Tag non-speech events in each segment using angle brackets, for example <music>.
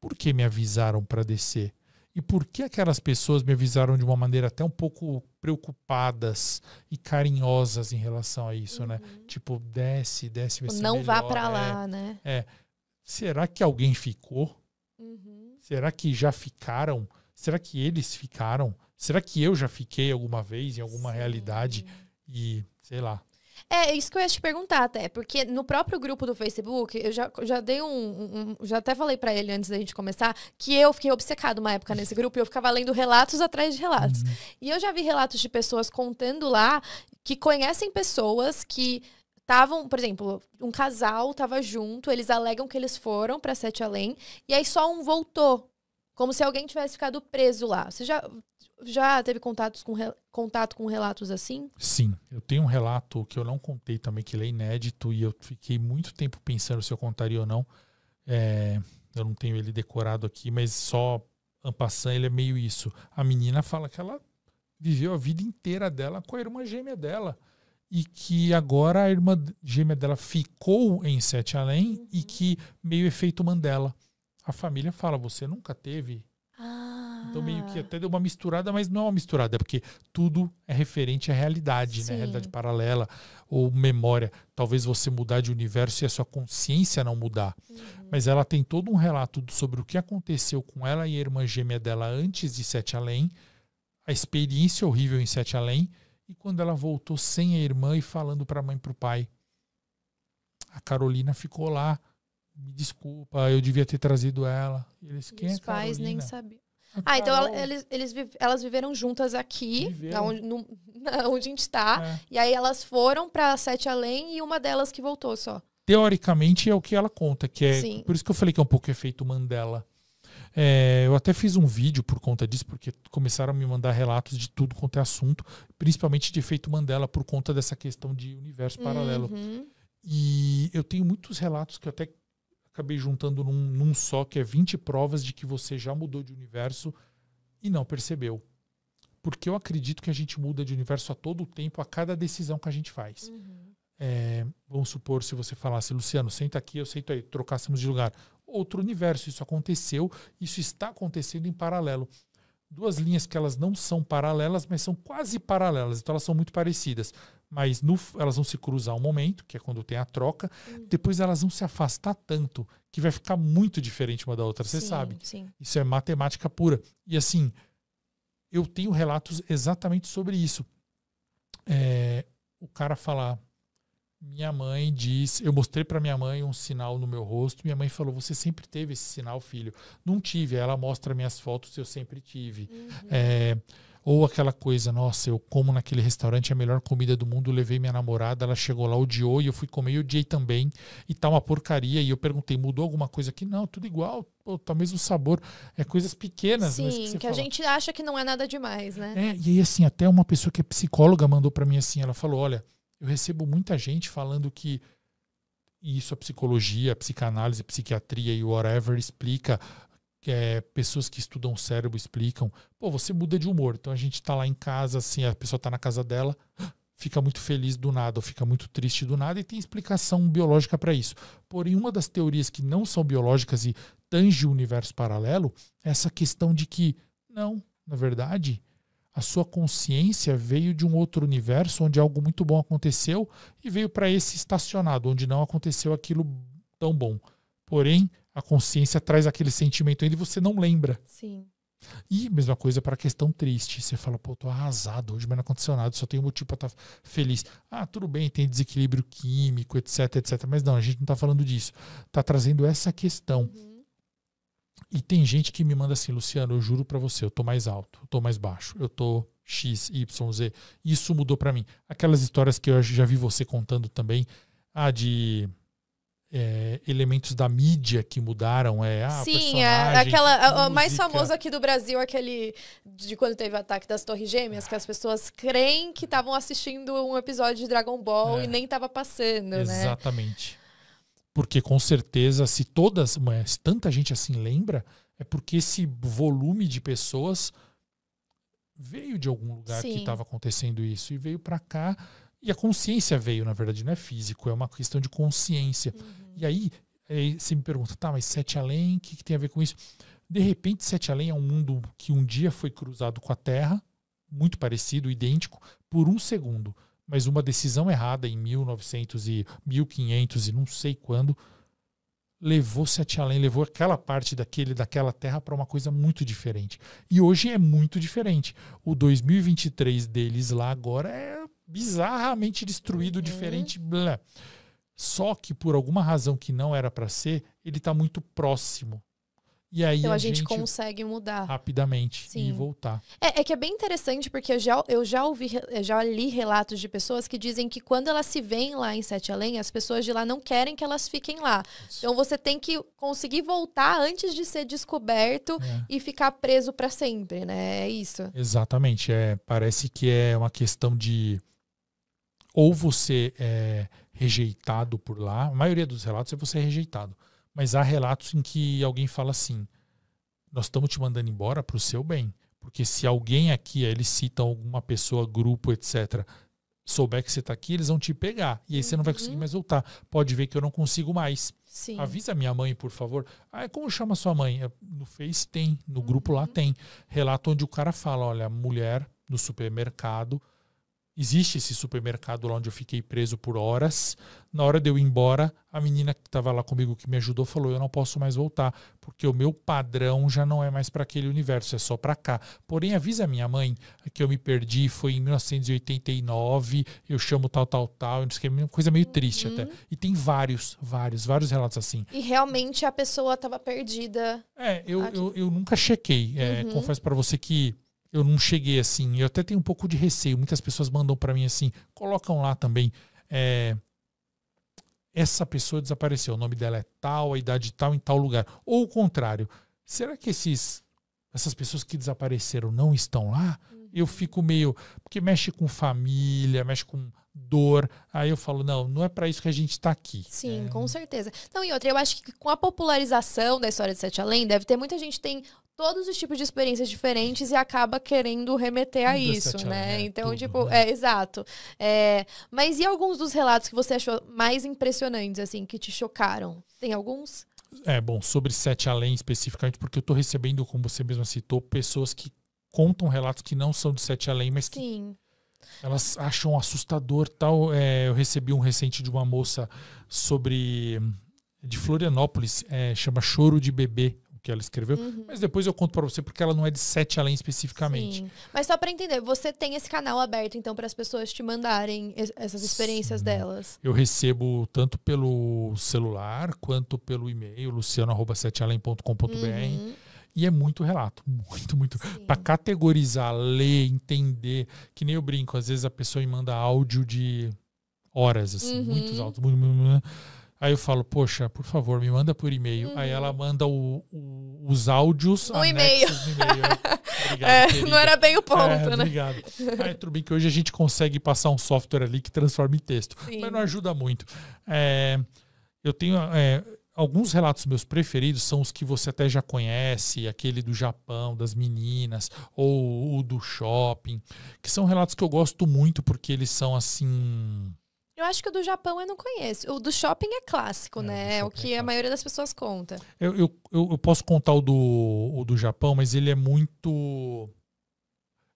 por que me avisaram para descer? E por que aquelas pessoas me avisaram de uma maneira até um pouco preocupadas e carinhosas em relação a isso, né? uhum. né? Tipo, desce, desce, vai tipo, Não melhor, vá para lá, é, né? É. Será que alguém ficou? Uhum. Será que já ficaram? Será que eles ficaram? Será que eu já fiquei alguma vez em alguma Sim. realidade? E, sei lá, é, isso que eu ia te perguntar até, porque no próprio grupo do Facebook, eu já, já dei um, um Já até falei para ele antes da gente começar, que eu fiquei obcecado uma época nesse grupo e eu ficava lendo relatos atrás de relatos. Uhum. E eu já vi relatos de pessoas contando lá que conhecem pessoas que estavam, por exemplo, um casal tava junto, eles alegam que eles foram para Sete Além, e aí só um voltou. Como se alguém tivesse ficado preso lá. Você já já teve contatos com, contato com relatos assim? Sim, eu tenho um relato que eu não contei também, que ele é inédito, e eu fiquei muito tempo pensando se eu contaria ou não. É, eu não tenho ele decorado aqui, mas só ampassando ele é meio isso. A menina fala que ela viveu a vida inteira dela com a irmã gêmea dela. E que agora a irmã gêmea dela ficou em Sete Além uhum. e que meio efeito Mandela. A família fala: você nunca teve. Ah então meio que ah. até deu uma misturada, mas não é uma misturada, é porque tudo é referente à realidade, né? Sim. né? Realidade paralela ou memória. Talvez você mudar de universo e a sua consciência não mudar. Uhum. Mas ela tem todo um relato sobre o que aconteceu com ela e a irmã gêmea dela antes de Sete Além, a experiência horrível em Sete Além e quando ela voltou sem a irmã e falando para a mãe e para o pai. A Carolina ficou lá me desculpa, eu devia ter trazido ela. Eles, quem é Os é pais nem sabiam. Ah, então ela, eles, eles, elas viveram juntas aqui, viveram. Onde, no, <laughs> onde a gente está. É. E aí elas foram para Sete Além e uma delas que voltou só. Teoricamente é o que ela conta, que é. Sim. Por isso que eu falei que é um pouco efeito Mandela. É, eu até fiz um vídeo por conta disso, porque começaram a me mandar relatos de tudo quanto é assunto, principalmente de efeito Mandela, por conta dessa questão de universo paralelo. Uhum. E eu tenho muitos relatos que eu até acabei juntando num, num só, que é 20 provas de que você já mudou de universo e não percebeu. Porque eu acredito que a gente muda de universo a todo tempo, a cada decisão que a gente faz. Uhum. É, vamos supor, se você falasse, Luciano, senta aqui, eu sento aí, trocássemos de lugar. Outro universo, isso aconteceu, isso está acontecendo em paralelo duas linhas que elas não são paralelas, mas são quase paralelas, então elas são muito parecidas. Mas no, elas vão se cruzar um momento, que é quando tem a troca, uhum. depois elas vão se afastar tanto que vai ficar muito diferente uma da outra, você sabe. Sim. Isso é matemática pura. E assim, eu tenho relatos exatamente sobre isso. É, o cara falar, minha mãe diz, eu mostrei para minha mãe um sinal no meu rosto. Minha mãe falou: "Você sempre teve esse sinal, filho?". Não tive. Ela mostra minhas fotos, eu sempre tive. Uhum. É, ou aquela coisa, nossa, eu como naquele restaurante a melhor comida do mundo, levei minha namorada, ela chegou lá, odiou, e eu fui comer e odiei também, e tá uma porcaria. E eu perguntei, mudou alguma coisa aqui? Não, tudo igual, pô, tá mesmo sabor. É coisas pequenas, Sim, que, que a gente acha que não é nada demais, né? É, e aí assim, até uma pessoa que é psicóloga mandou para mim assim, ela falou, olha, eu recebo muita gente falando que isso a psicologia, a psicanálise, a psiquiatria e whatever explica, é, pessoas que estudam o cérebro explicam. Pô, você muda de humor. Então a gente está lá em casa, assim, a pessoa está na casa dela, fica muito feliz do nada, ou fica muito triste do nada, e tem explicação biológica para isso. Porém, uma das teorias que não são biológicas e tange o universo paralelo é essa questão de que, não, na verdade, a sua consciência veio de um outro universo onde algo muito bom aconteceu e veio para esse estacionado, onde não aconteceu aquilo tão bom. Porém, a consciência traz aquele sentimento ainda e você não lembra. Sim. E mesma coisa para a questão triste. Você fala, pô, tô arrasado hoje, mas não aconteceu nada, só tenho motivo para estar tá feliz. Ah, tudo bem, tem desequilíbrio químico, etc, etc. Mas não, a gente não está falando disso. Está trazendo essa questão. Uhum. E tem gente que me manda assim, Luciano, eu juro para você, eu tô mais alto, eu tô mais baixo, eu tô X, Y, Z. Isso mudou para mim. Aquelas histórias que eu já vi você contando também, ah, de é, elementos da mídia que mudaram. É, ah, Sim, é, aquela, mais famoso aqui do Brasil, aquele de quando teve o ataque das Torres Gêmeas, que as pessoas creem que estavam assistindo um episódio de Dragon Ball é. e nem tava passando, Exatamente. né? Exatamente. Porque com certeza, se todas, mas tanta gente assim lembra, é porque esse volume de pessoas veio de algum lugar Sim. que estava acontecendo isso e veio para cá. E a consciência veio, na verdade, não é físico, é uma questão de consciência. Uhum. E aí, aí você me pergunta, tá, mas Sete Além, o que, que tem a ver com isso? De repente, Sete Além é um mundo que um dia foi cruzado com a Terra, muito parecido, idêntico, por um segundo mas uma decisão errada em 1900 e 1500 e não sei quando levou Sete Além, levou aquela parte daquele daquela terra para uma coisa muito diferente. E hoje é muito diferente. O 2023 deles lá agora é bizarramente destruído, uhum. diferente, blá. Só que por alguma razão que não era para ser, ele está muito próximo e aí então a, a gente, gente, consegue mudar rapidamente Sim. e voltar. É, é, que é bem interessante porque eu já, eu já ouvi, eu já li relatos de pessoas que dizem que quando elas se veem lá em Sete Além, as pessoas de lá não querem que elas fiquem lá. Isso. Então você tem que conseguir voltar antes de ser descoberto é. e ficar preso para sempre, né? É isso. Exatamente. É, parece que é uma questão de ou você é rejeitado por lá. A maioria dos relatos é você rejeitado mas há relatos em que alguém fala assim: nós estamos te mandando embora para o seu bem. Porque se alguém aqui, eles citam alguma pessoa, grupo, etc., souber que você está aqui, eles vão te pegar. E aí você não vai conseguir uhum. mais voltar. Pode ver que eu não consigo mais. Sim. Avisa minha mãe, por favor. Ah, é como chama sua mãe? É, no Face tem, no grupo uhum. lá tem. Relato onde o cara fala: olha, mulher no supermercado existe esse supermercado lá onde eu fiquei preso por horas. Na hora de eu ir embora, a menina que estava lá comigo que me ajudou falou: "Eu não posso mais voltar, porque o meu padrão já não é mais para aquele universo, é só para cá". Porém, avisa a minha mãe que eu me perdi, foi em 1989, eu chamo tal tal tal, não sei uma coisa meio uhum. triste uhum. até. E tem vários, vários, vários relatos assim. E realmente a pessoa estava perdida. É, eu, eu, eu, nunca chequei. É, uhum. Confesso para você que eu não cheguei assim. Eu até tenho um pouco de receio. Muitas pessoas mandam para mim assim, colocam lá também. É, essa pessoa desapareceu, o nome dela é tal, a idade tal, em tal lugar. Ou o contrário. Será que esses, essas pessoas que desapareceram não estão lá? Eu uhum. fico meio. Porque mexe com família, mexe com dor. Aí eu falo, não, não é para isso que a gente está aqui. Sim, é. com certeza. então e outra, eu acho que com a popularização da história de Sete Além, deve ter muita gente tem todos os tipos de experiências diferentes e acaba querendo remeter a isso, né? né? então, tudo, tipo, né? é exato. É, mas e alguns dos relatos que você achou mais impressionantes, assim, que te chocaram? Tem alguns? É, bom, sobre Sete Além especificamente, porque eu tô recebendo, como você mesma citou, pessoas que contam relatos que não são de Sete Além, mas que Sim. elas acham assustador tal. É, eu recebi um recente de uma moça sobre de Florianópolis, é, chama Choro de Bebê, que ela escreveu, uhum. mas depois eu conto para você porque ela não é de Sete Além especificamente. Sim. Mas só para entender, você tem esse canal aberto então para as pessoas te mandarem essas experiências Sim. delas? Eu recebo tanto pelo celular quanto pelo e-mail luciano@setealém.com.br. Uhum. E é muito relato, <laughs> muito, muito. Para categorizar, ler, entender, que nem eu brinco, às vezes a pessoa me manda áudio de horas, assim, uhum. muitos áudios. Muito, muito, muito, né? Aí eu falo, poxa, por favor, me manda por e-mail. Uhum. Aí ela manda o, o, os áudios. Um e-mail. <laughs> obrigado, é, não era bem o ponto, é, né? Obrigado. Aí tudo bem que hoje a gente consegue passar um software ali que transforma em texto. Sim. Mas não ajuda muito. É, eu tenho. É, alguns relatos meus preferidos são os que você até já conhece, aquele do Japão, das meninas, ou o do shopping, que são relatos que eu gosto muito porque eles são assim eu acho que o do Japão eu não conheço. O do shopping é clássico, é, né? É o é que é a maioria das pessoas conta. Eu, eu, eu, eu posso contar o do, o do Japão, mas ele é muito.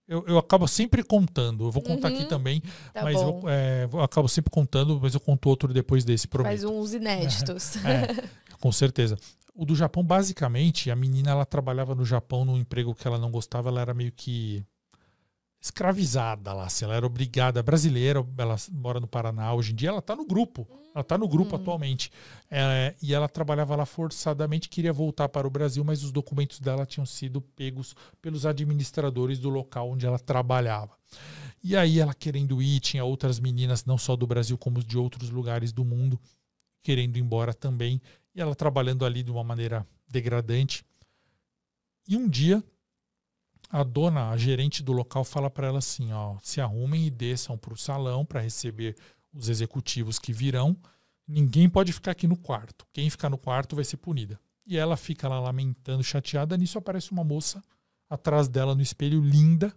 Eu, eu acabo sempre contando. Eu vou contar uhum, aqui também, tá mas eu, é, eu, acabo sempre contando, mas eu conto outro depois desse, prometo. Faz uns inéditos. <laughs> é, com certeza. O do Japão, basicamente, a menina ela trabalhava no Japão num emprego que ela não gostava, ela era meio que escravizada lá, se assim, ela era obrigada, é brasileira, ela mora no Paraná, hoje em dia ela está no grupo, ela está no grupo hum. atualmente, é, e ela trabalhava lá forçadamente, queria voltar para o Brasil, mas os documentos dela tinham sido pegos pelos administradores do local onde ela trabalhava. E aí ela querendo ir, tinha outras meninas, não só do Brasil, como de outros lugares do mundo, querendo ir embora também, e ela trabalhando ali de uma maneira degradante. E um dia a dona, a gerente do local fala para ela assim, ó, se arrumem e desçam para o salão para receber os executivos que virão. Ninguém pode ficar aqui no quarto. Quem ficar no quarto vai ser punida. E ela fica lá lamentando, chateada. Nisso aparece uma moça atrás dela no espelho, linda.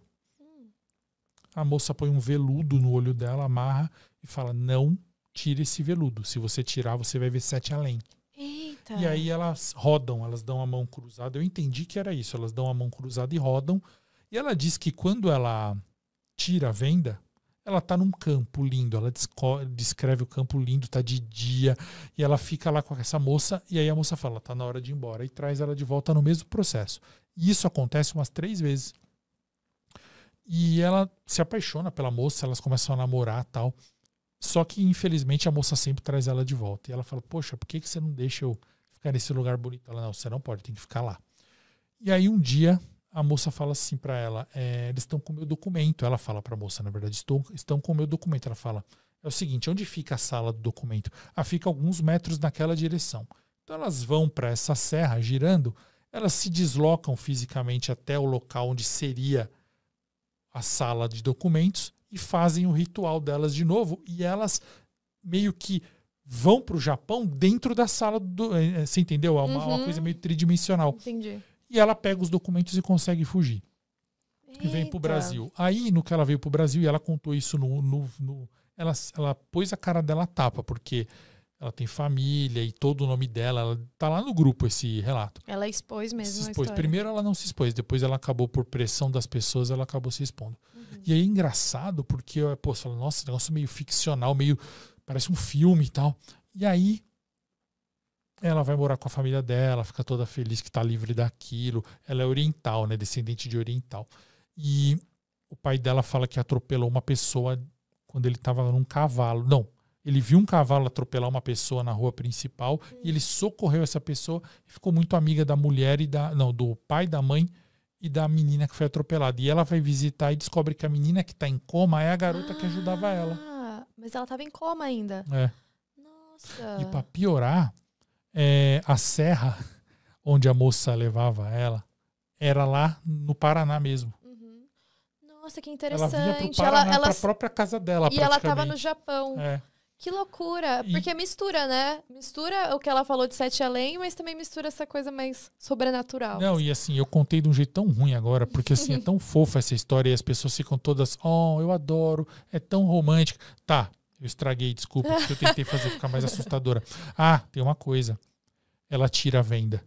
A moça põe um veludo no olho dela, amarra e fala: Não tire esse veludo. Se você tirar, você vai ver sete além. Tá. E aí elas rodam, elas dão a mão cruzada. Eu entendi que era isso, elas dão a mão cruzada e rodam. E ela diz que quando ela tira a venda, ela tá num campo lindo, ela descreve o campo lindo, tá de dia, e ela fica lá com essa moça, e aí a moça fala, tá na hora de ir embora, e traz ela de volta no mesmo processo. E isso acontece umas três vezes. E ela se apaixona pela moça, elas começam a namorar tal. Só que, infelizmente, a moça sempre traz ela de volta. E ela fala, poxa, por que, que você não deixa eu Cara, esse lugar bonito. Ela, não, você não pode, tem que ficar lá. E aí um dia a moça fala assim para ela: é, eles estão com o meu documento. Ela fala para a moça, na verdade, estão, estão com o meu documento. Ela fala: é o seguinte, onde fica a sala do documento? Ah, fica alguns metros naquela direção. Então elas vão para essa serra girando, elas se deslocam fisicamente até o local onde seria a sala de documentos e fazem o ritual delas de novo e elas meio que vão para o Japão dentro da sala do. É, é, você entendeu? É uma, uhum. uma, coisa meio tridimensional. Entendi. E ela pega os documentos e consegue fugir. Eita. E vem para o Brasil. Aí, no que ela veio para o Brasil, e ela contou isso no. no, no ela, ela pôs a cara dela a tapa, porque ela tem família e todo o nome dela, ela tá lá no grupo esse relato. Ela expôs mesmo. Se expôs. Primeiro ela não se expôs, depois ela acabou por pressão das pessoas, ela acabou se expondo. Uhum. E aí é engraçado porque pô, você fala, nossa, negócio meio ficcional, meio parece um filme e tal. E aí ela vai morar com a família dela, fica toda feliz que está livre daquilo. Ela é oriental, né? Descendente de oriental. E o pai dela fala que atropelou uma pessoa quando ele estava num cavalo. Não, ele viu um cavalo atropelar uma pessoa na rua principal e ele socorreu essa pessoa e ficou muito amiga da mulher e da não do pai da mãe e da menina que foi atropelada e ela vai visitar e descobre que a menina que está em coma é a garota ah. que ajudava ela mas ela estava em coma ainda. É. Nossa. E para piorar, é, a serra <laughs> onde a moça levava ela era lá no Paraná mesmo. Uhum. Nossa, que interessante. Ela vinha pro Paraná, ela, ela... própria casa dela. E ela estava no Japão. É. Que loucura! Porque e... mistura, né? Mistura o que ela falou de Sete Além, mas também mistura essa coisa mais sobrenatural. Não, e assim, eu contei de um jeito tão ruim agora, porque assim, é tão <laughs> fofa essa história e as pessoas ficam todas, oh, eu adoro, é tão romântico. Tá, eu estraguei, desculpa, porque eu tentei fazer ficar mais assustadora. <laughs> Ah, tem uma coisa. Ela tira a venda.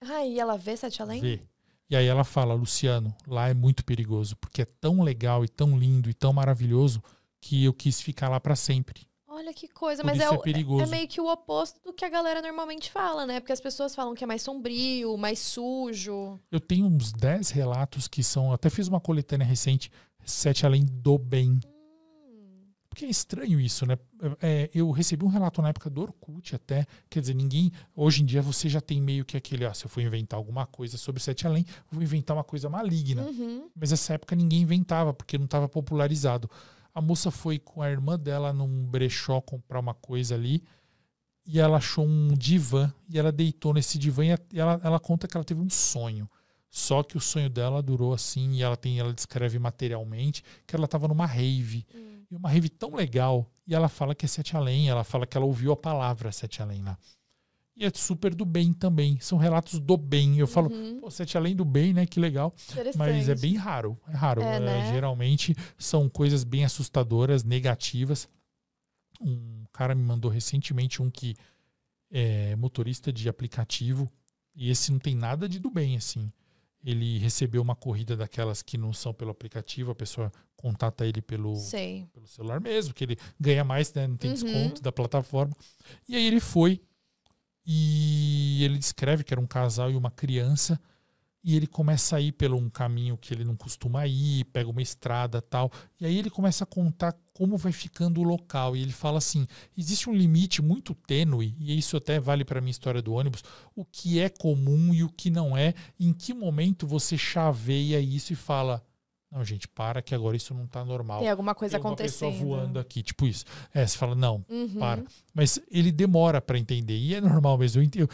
Ah, e ela vê Sete Além? Vê. E aí ela fala, Luciano, lá é muito perigoso, porque é tão legal e tão lindo e tão maravilhoso que eu quis ficar lá para sempre. Olha que coisa, mas é, é, é, meio que o oposto do que a galera normalmente fala, né? Porque as pessoas falam que é mais sombrio, mais sujo. Eu tenho uns 10 relatos que são. Até fiz uma coletânea recente, Sete Além do Bem. Hum. Porque é estranho isso, né? É, é, eu recebi um relato na época do Orkut até. Quer dizer, ninguém. Hoje em dia você já tem meio que aquele. Ah, se eu for inventar alguma coisa sobre Sete Além, vou inventar uma coisa maligna. Uhum. Mas nessa época ninguém inventava, porque não estava popularizado. A moça foi com a irmã dela num brechó comprar uma coisa ali e ela achou um divã e ela deitou nesse divã e ela, ela conta que ela teve um sonho. Só que o sonho dela durou assim e ela tem, ela descreve materialmente que ela estava numa rave. Hum. E uma rave tão legal. E ela fala que é Sete Além, ela fala que ela ouviu a palavra Sete Além lá. Né? E é super do bem também. São relatos do bem. Eu falo, uhum. pô, sete além do bem, né? Que legal. Mas é bem raro. É raro. É, é, né? Geralmente são coisas bem assustadoras, negativas. Um cara me mandou recentemente um que é motorista de aplicativo. E esse não tem nada de do bem, assim. Ele recebeu uma corrida daquelas que não são pelo aplicativo, a pessoa contata ele pelo, pelo celular mesmo, que ele ganha mais, né? Não tem uhum. desconto da plataforma. E aí ele foi e ele descreve que era um casal e uma criança. E ele começa a ir pelo um caminho que ele não costuma ir, pega uma estrada tal. E aí ele começa a contar como vai ficando o local. E ele fala assim: existe um limite muito tênue, e isso até vale para a minha história do ônibus, o que é comum e o que não é, em que momento você chaveia isso e fala: não, gente, para que agora isso não está normal. Tem alguma coisa Tem uma acontecendo. Pessoa voando aqui, tipo isso. É, você fala, não, uhum. para. Mas ele demora para entender. E é normal mesmo. Eu,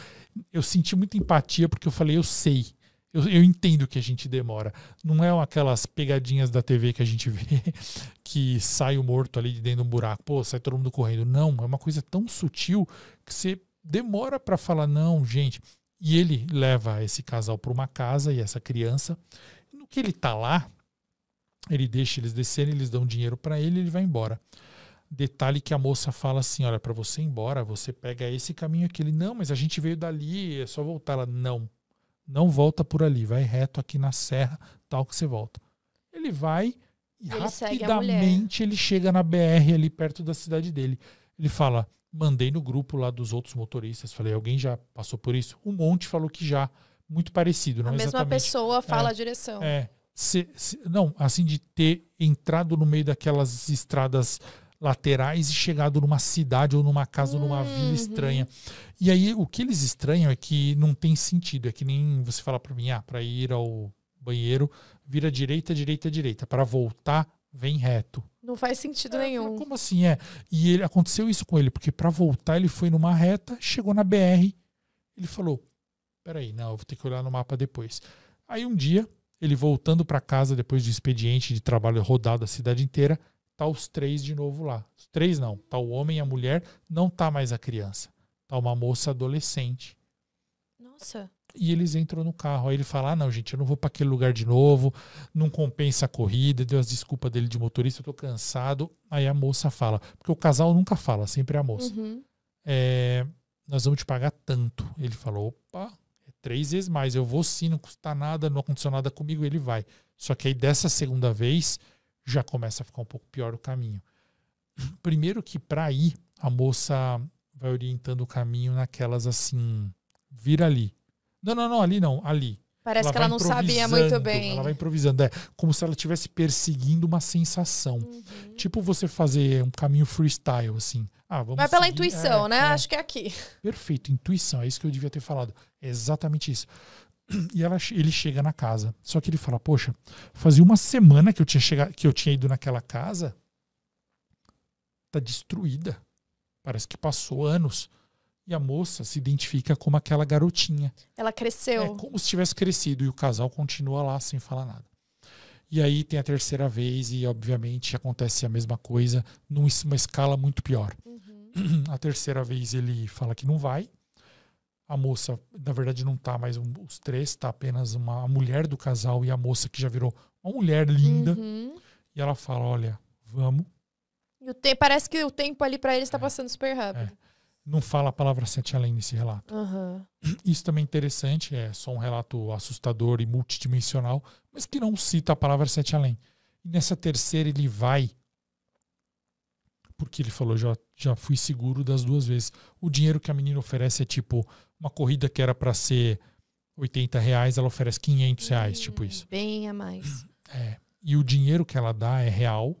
eu, senti muita empatia porque eu falei, eu sei. Eu, eu entendo que a gente demora. Não é aquelas pegadinhas da TV que a gente <laughs> vê que sai o morto ali de dentro de um buraco, pô, sai todo mundo correndo. Não, é uma coisa tão sutil que você demora para falar, não, gente. E ele leva esse casal para uma casa e essa criança. No que ele tá lá, ele deixa eles descerem, eles dão dinheiro para ele, ele vai embora. Detalhe que a moça fala assim: olha, para você ir embora, você pega esse caminho aqui. Ele, não, mas a gente veio dali, é só voltar lá. Não, não volta por ali, vai reto aqui na serra, tal que você volta. Ele vai e ele rapidamente ele chega na BR ali perto da cidade dele. Ele fala: mandei no grupo lá dos outros motoristas, falei: alguém já passou por isso? Um monte falou que já, muito parecido, não a mesma exatamente. pessoa fala é, a direção. É se, se, não, assim de ter entrado no meio daquelas estradas laterais e chegado numa cidade ou numa casa ou numa uhum. vila estranha. E aí o que eles estranham é que não tem sentido, é que nem você falar para mim, ah, para ir ao banheiro, vira direita, direita, direita, para voltar vem reto. Não faz sentido é, nenhum. Como assim é? E ele aconteceu isso com ele, porque para voltar ele foi numa reta, chegou na BR, ele falou: "Peraí, não, eu vou ter que olhar no mapa depois". Aí um dia ele voltando para casa depois de expediente de trabalho rodado a cidade inteira, tá os três de novo lá. Os três não, tá o homem e a mulher, não tá mais a criança. Tá uma moça adolescente. Nossa. E eles entram no carro. Aí ele fala: ah, não, gente, eu não vou para aquele lugar de novo, não compensa a corrida, deu as desculpas dele de motorista, eu tô cansado. Aí a moça fala, porque o casal nunca fala, sempre é a moça. Uhum. É, nós vamos te pagar tanto. Ele falou: opa, três vezes mais. Eu vou sim, não custa nada, não aconteceu nada comigo, ele vai. Só que aí dessa segunda vez já começa a ficar um pouco pior o caminho. <clears throat> Primeiro que para ir, a moça vai orientando o caminho naquelas assim, vira ali. Não, não, não, ali não, ali. Parece ela que ela não sabia muito bem. Ela vai improvisando, é como se ela estivesse perseguindo uma sensação. Uhum. Tipo você fazer um caminho freestyle, assim. Ah, vamos vai pela seguir. intuição, é, né? É. Acho que é aqui. Perfeito, intuição, é isso que eu devia ter falado. É exatamente isso. <clears throat> E ela, ele chega na casa. Só que ele fala: Poxa, fazia uma semana que eu tinha, chegado, que eu tinha ido naquela casa. Tá destruída. Parece que passou anos. E a moça se identifica como aquela garotinha. Ela cresceu. É como se tivesse crescido e o casal continua lá sem falar nada. E aí tem a terceira vez e obviamente acontece a mesma coisa numa escala muito pior. Uhum. <clears throat> A terceira vez ele fala que não vai. A moça, na verdade, não tá mais um, os três, tá apenas uma a mulher do casal e a moça que já virou uma mulher linda. Uhum. E ela fala: "Olha, vamos". E o te, parece que o tempo ali para eles está é, passando super rápido. É não fala a palavra sete além nesse relato. Uhum. <clears throat> Isso também é interessante, é só um relato assustador e multidimensional, mas que não cita a palavra sete além. E nessa terceira ele vai, porque ele falou, já, já fui seguro das duas vezes. O dinheiro que a menina oferece é tipo uma corrida que era para ser 80 reais, ela oferece 500 reais, tipo hum, tipo isso. Bem a mais. É. E o dinheiro que ela dá é real,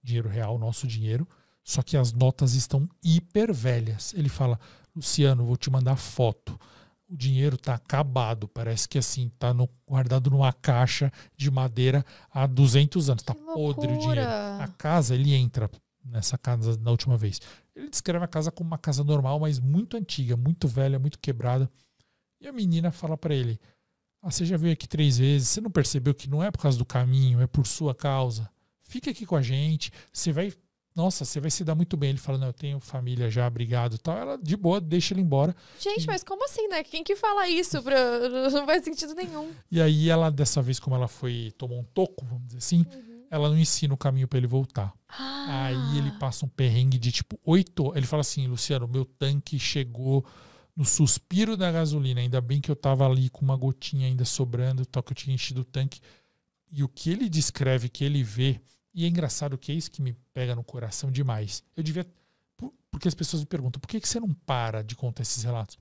dinheiro real, nosso dinheiro só que as notas estão hiper velhas. Ele fala: Luciano, vou te mandar foto. O dinheiro está acabado, parece que assim, está guardado numa caixa de madeira há 200 anos. Está podre o dinheiro. A casa, ele entra nessa casa na última vez. Ele descreve a casa como uma casa normal, mas muito antiga, muito velha, muito quebrada. E a menina fala para ele: ah, você já veio aqui três vezes, você não percebeu que não é por causa do caminho, é por sua causa. Fica aqui com a gente, você vai nossa, você vai se dar muito bem. Ele fala, não, eu tenho família já, obrigado tal. Ela, de boa, deixa ele embora. Gente, e... mas como assim, né? Quem que fala isso? Pra... <laughs> Não faz sentido nenhum. E aí ela, dessa vez, como ela foi, tomou um toco, vamos dizer assim, uhum. ela não ensina o caminho para ele voltar. Ah. Aí ele passa um perrengue de tipo oito. Ele fala assim, Luciano, meu tanque chegou no suspiro da gasolina. Ainda bem que eu tava ali com uma gotinha ainda sobrando, tal, que eu tinha enchido o tanque. E o que ele descreve, que ele vê e é engraçado que é isso que me pega no coração demais. Eu devia. Porque as pessoas me perguntam, por que, que você não para de contar esses relatos?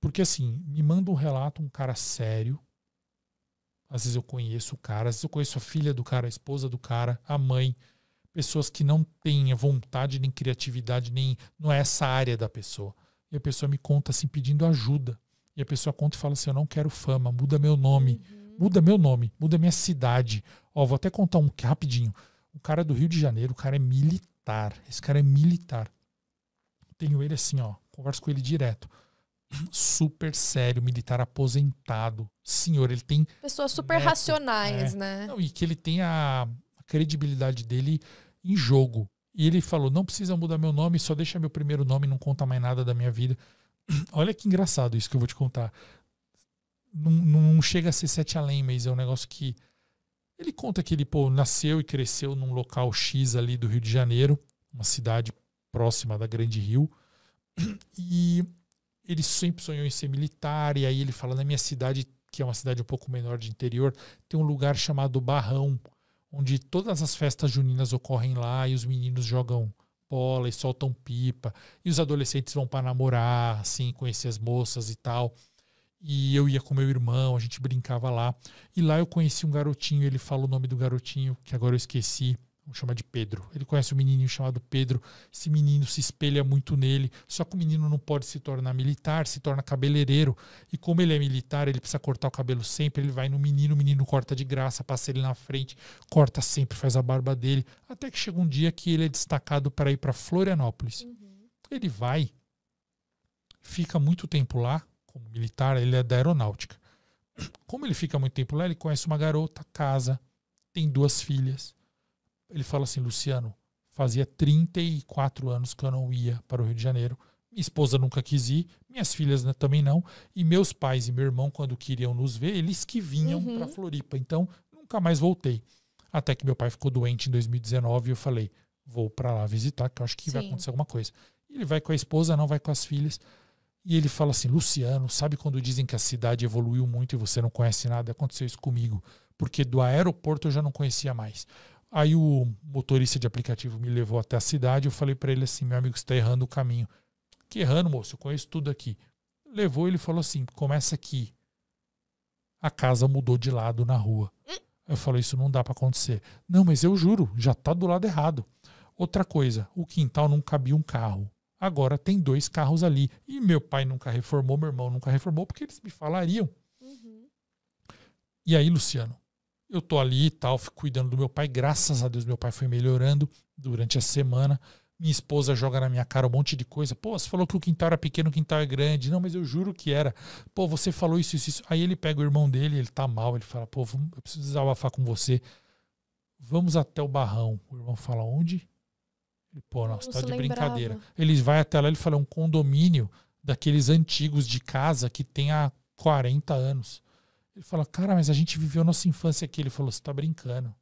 Porque assim, me manda um relato um cara sério. Às vezes eu conheço o cara, às vezes eu conheço a filha do cara, a esposa do cara, a mãe. Pessoas que não têm vontade, nem criatividade, nem. Não é essa área da pessoa. E a pessoa me conta assim, pedindo ajuda. E a pessoa conta e fala assim: Eu não quero fama, muda meu nome, uhum. muda meu nome, muda minha cidade. Ó, vou até contar um rapidinho. O cara é do Rio de Janeiro, o cara é militar. Esse cara é militar. Tenho ele assim, ó. Converso com ele direto. Super sério, militar aposentado. Senhor, ele tem. Pessoas super neto, racionais, né? né? Não, e que ele tem a credibilidade dele em jogo. E ele falou: não precisa mudar meu nome, só deixa meu primeiro nome, não conta mais nada da minha vida. <clears throat> Olha que engraçado isso que eu vou te contar. Não, não chega a ser sete além, mas é um negócio que ele conta que ele pô, nasceu e cresceu num local X ali do Rio de Janeiro, uma cidade próxima da Grande Rio, <clears throat> e ele sempre sonhou em ser militar, e aí ele fala: na minha cidade, que é uma cidade um pouco menor de interior, tem um lugar chamado Barrão, onde todas as festas juninas ocorrem lá e os meninos jogam bola e soltam pipa, e os adolescentes vão para namorar, assim, conhecer as moças e tal e eu ia com meu irmão, a gente brincava lá. E lá eu conheci um garotinho, ele fala o nome do garotinho, que agora eu esqueci, vamos chamar de Pedro. Ele conhece um menininho chamado Pedro, esse menino se espelha muito nele, só que o menino não pode se tornar militar, se torna cabeleireiro. E como ele é militar, ele precisa cortar o cabelo sempre, ele vai no menino, o menino corta de graça, passa ele na frente, corta sempre, faz a barba dele, até que chega um dia que ele é destacado para ir para Florianópolis. Uhum. Ele vai, fica muito tempo lá, como militar, ele é da aeronáutica. Como ele fica muito tempo lá, ele conhece uma garota, casa, tem duas filhas. Ele fala assim: Luciano, fazia 34 anos que eu não ia para o Rio de Janeiro. Minha esposa nunca quis ir, minhas filhas né, também não. E meus pais e meu irmão, quando queriam nos ver, eles que vinham uhum. para Floripa. Então, nunca mais voltei. Até que meu pai ficou doente em 2019 e eu falei: vou para lá visitar, que eu acho que Sim. vai acontecer alguma coisa. Ele vai com a esposa, não vai com as filhas. E ele fala assim: Luciano, sabe quando dizem que a cidade evoluiu muito e você não conhece nada? Aconteceu isso comigo, porque do aeroporto eu já não conhecia mais. Aí o motorista de aplicativo me levou até a cidade. Eu falei para ele assim: meu amigo, você está errando o caminho. Que errando, moço, eu conheço tudo aqui. Levou ele falou assim: começa aqui. A casa mudou de lado na rua. Eu falei: isso não dá para acontecer. Não, mas eu juro, já está do lado errado. Outra coisa: o quintal não cabia um carro agora tem dois carros ali. E meu pai nunca reformou, meu irmão nunca reformou, porque eles me falariam. Uhum. E aí, Luciano, eu tô ali e tal, fico cuidando do meu pai. Graças a Deus, meu pai foi melhorando durante a semana. Minha esposa joga na minha cara um monte de coisa. Pô, você falou que o quintal era pequeno, o quintal é grande. Não, mas eu juro que era. Pô, você falou isso, isso, isso. Aí ele pega o irmão dele, ele tá mal, ele fala, pô, eu preciso desabafar com você. Vamos até o barrão. O irmão fala, onde? Ele, pô, nossa, tá de lembrava. brincadeira. Eles vai até lá, ele fala, é um condomínio daqueles antigos de casa que tem há 40 anos. Ele fala, cara, mas a gente viveu nossa infância aqui. Ele falou, você tá brincando.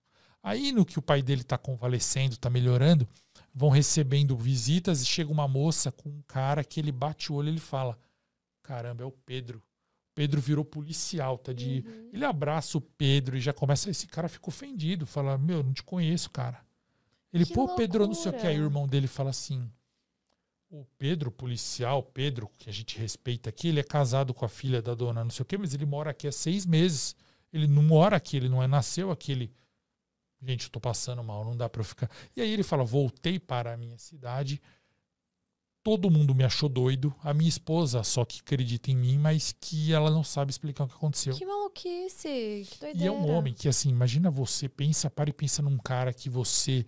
Aí, no que o pai dele tá convalescendo, tá melhorando, vão recebendo visitas e chega uma moça com um cara que ele bate o olho e ele fala, caramba, é o Pedro. Pedro virou policial, tá de. Uhum. Ele abraça o Pedro e já começa. Esse cara fica ofendido, fala: Meu, não te conheço, cara. Ele, que pô, loucura. Pedro, não sei o que. Aí o irmão dele fala assim: o Pedro, policial, Pedro, que a gente respeita aqui, ele é casado com a filha da dona, não sei o que, mas ele mora aqui há seis meses. Ele não mora aqui, ele não é nasceu aqui. Ele, gente, eu tô passando mal, não dá para eu ficar. E aí ele fala: voltei para a minha cidade. Todo mundo me achou doido. A minha esposa só que acredita em mim, mas que ela não sabe explicar o que aconteceu. Que maluquice, que doideira. E é um homem que, assim, imagina você, pensa, para e pensa num cara que você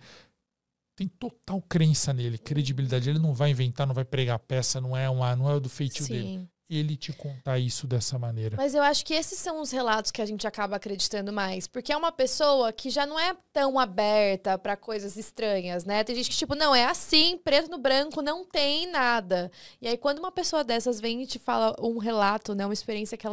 tem total crença nele, credibilidade. Ele não vai inventar, não vai pregar peça, não é um, não é do feitio Sim. dele. Ele te contar isso dessa maneira. Mas eu acho que esses são os relatos que a gente acaba acreditando mais, porque é uma pessoa que já não é tão aberta para coisas estranhas, né? Tem gente que tipo, não é assim, preto no branco, não tem nada. E aí quando uma pessoa dessas vem e te fala um relato, né, uma experiência que ela